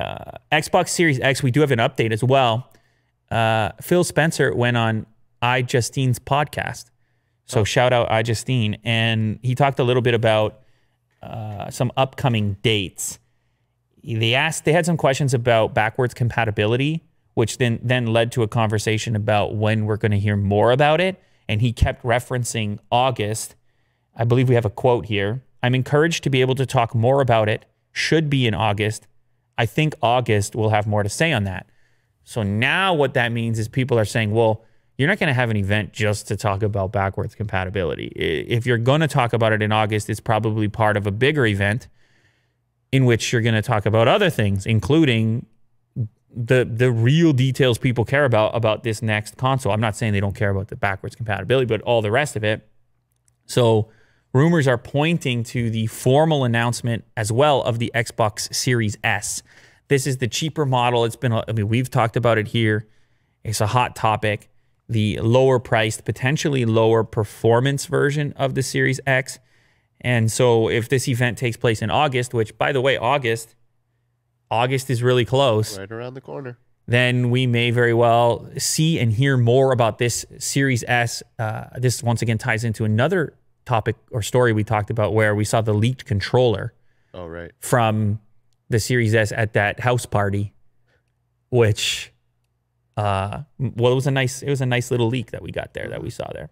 uh, Xbox Series X, we do have an update as well. Uh, Phil Spencer went on I Justine's podcast. So oh. shout out I Justine. And he talked a little bit about uh, some upcoming dates. They asked, they had some questions about backwards compatibility, which then, then led to a conversation about when we're going to hear more about it. And he kept referencing August. I believe we have a quote here. I'm encouraged to be able to talk more about it, should be in August I think August will have more to say on that. So now what that means is people are saying, well, you're not going to have an event just to talk about backwards compatibility. If you're going to talk about it in August, it's probably part of a bigger event in which you're going to talk about other things, including the the real details people care about about this next console. I'm not saying they don't care about the backwards compatibility, but all the rest of it. So Rumors are pointing to the formal announcement as well of the Xbox Series S. This is the cheaper model. It's been, I mean, we've talked about it here. It's a hot topic. The lower priced, potentially lower performance version of the Series X. And so if this event takes place in August, which by the way, August, August is really close. Right around the corner. Then we may very well see and hear more about this Series S. Uh, this once again ties into another topic or story we talked about where we saw the leaked controller. Oh, right. From the Series S at that house party, which, uh, well, it was a nice, it was a nice little leak that we got there that we saw there.